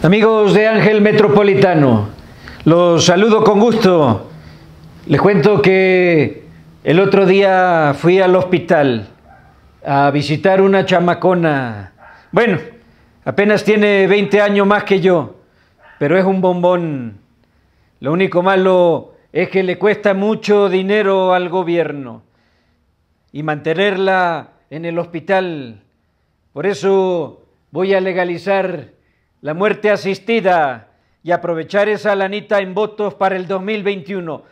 Amigos de Ángel Metropolitano, los saludo con gusto. Les cuento que el otro día fui al hospital a visitar una chamacona. Bueno, apenas tiene 20 años más que yo, pero es un bombón. Lo único malo es que le cuesta mucho dinero al gobierno y mantenerla en el hospital. Por eso voy a legalizar la muerte asistida y aprovechar esa lanita en votos para el 2021.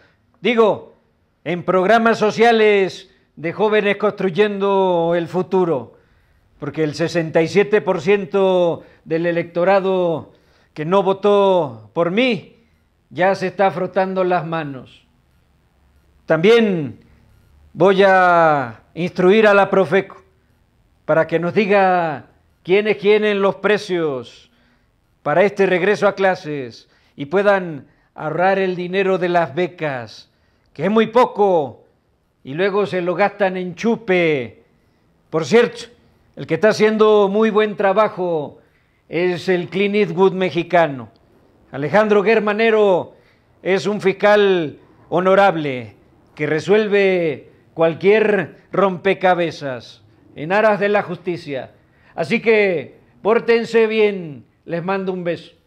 Digo, en programas sociales de jóvenes construyendo el futuro, porque el 67% del electorado que no votó por mí ya se está frotando las manos. También voy a instruir a la Profeco para que nos diga ...quiénes tienen los precios para este regreso a clases y puedan ahorrar el dinero de las becas, que es muy poco, y luego se lo gastan en chupe. Por cierto, el que está haciendo muy buen trabajo es el Clint mexicano. Alejandro Germanero es un fiscal honorable que resuelve cualquier rompecabezas en aras de la justicia. Así que pórtense bien les mando un beso.